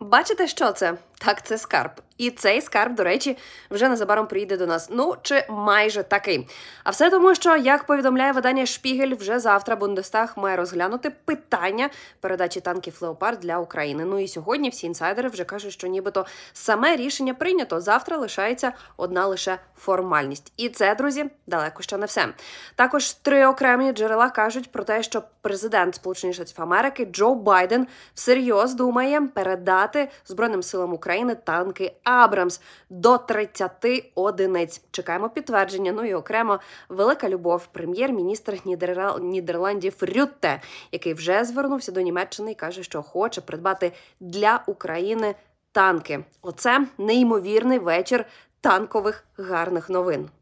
Бачите, що це? Так, це скарб. І цей скарб, до речі, вже незабаром приїде до нас. Ну чи майже такий. А все тому, що як повідомляє видання Шпігель, вже завтра Бундестаг має розглянути питання передачі танків Леопард для України. Ну і сьогодні всі інсайдери вже кажуть, що нібито саме рішення прийнято. Завтра лишається одна лише формальність. І це, друзі, далеко ще не все. Також три окремі джерела кажуть про те, що президент Сполучених Штатів Америки Джо Байден всерйоз думає передати Збройним силам України. України танки Абрамс до 30 одиниць. Чекаємо підтвердження. Ну і окремо велика любов, прем'єр-міністр Нідерландів Рютте, який вже звернувся до Німеччини і каже, що хоче придбати для України танки. Оце неймовірний вечір танкових гарних новин.